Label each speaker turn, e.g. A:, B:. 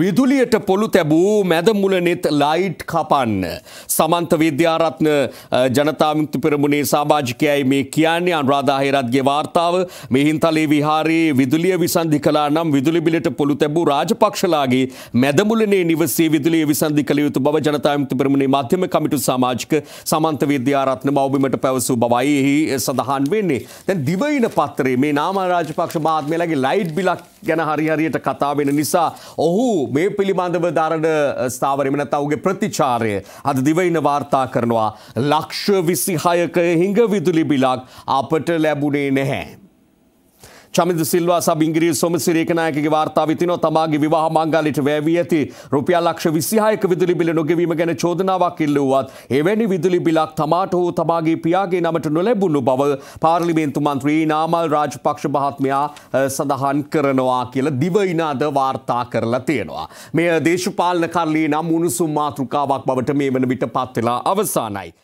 A: විදුලියට පොළු තැබූ මැදමුලනෙත් ලයිට් කපන්න. සමන්ත විද්‍යාරත්න ජනතාමික්ති පෙරමුණේ සාභාජිකයයි මේ කියන්නේ අනුරාධාහිරත්ගේ වාර්තාව මෙහින්තලේ විහාරයේ විදුලිය විසන්ධි කලා නම් විදුලිබිලට පොළු තැබූ රාජපක්ෂලාගේ මැදමුලනේ නිවසේ විදුලිය විසන්ධි කළ යුතු බව ජනතාමික්ති පෙරමුණේ මධ්‍යම කමිටු සමාජික සමන්ත විද්‍යාරත්න මවබිමට පැවසූ බවයි එහි සඳහන් වෙන්නේ. දැන් දිවයින පත්‍රයේ මේ නාම රාජපක්ෂ මහත්මයාලගේ ලයිට් බිලක් ගැන හරිහරියට කතාාවෙන නිසා ඔහු මේ පිළිබඳව ධරණ ස්ථාවරමනත ඔහුගේ ප්‍රතිචාරය අද දිවයින වාර්තා කරනවා ලක්ෂ විසිහයක හිඟ විදුලි බිලක් අපට ලැබුණේ නැහැ. චමිද සිල්වා සබිංගිරී සොමසිරේකනායකගේ වාර්තා විතිනෝ තමාගේ විවාහ මංගලයට වැෑවී ඇති රුපියල් ලක්ෂ විසිහායක විදුලි බිල නොගැවීම ගැන චෝදනාවක් ඉල්ලුවත් එවැනි විදුලි බිලක් තමාට හෝ තමාගේ පියාගේ නමට නොලැබුණු බව පාර්ලිමේන්තු මන්ත්‍රී නාමල් රාජපක්ෂ මහත්මයා සඳහන් කරනවා කියල දිවයිනාද වාර්තා කරලා තියෙනවා. මෙය දේශපාලන කරලී නම් උණුසුම් මාතෘකාවක් බවට මේ වන විට පත්වෙලා අවසානයි.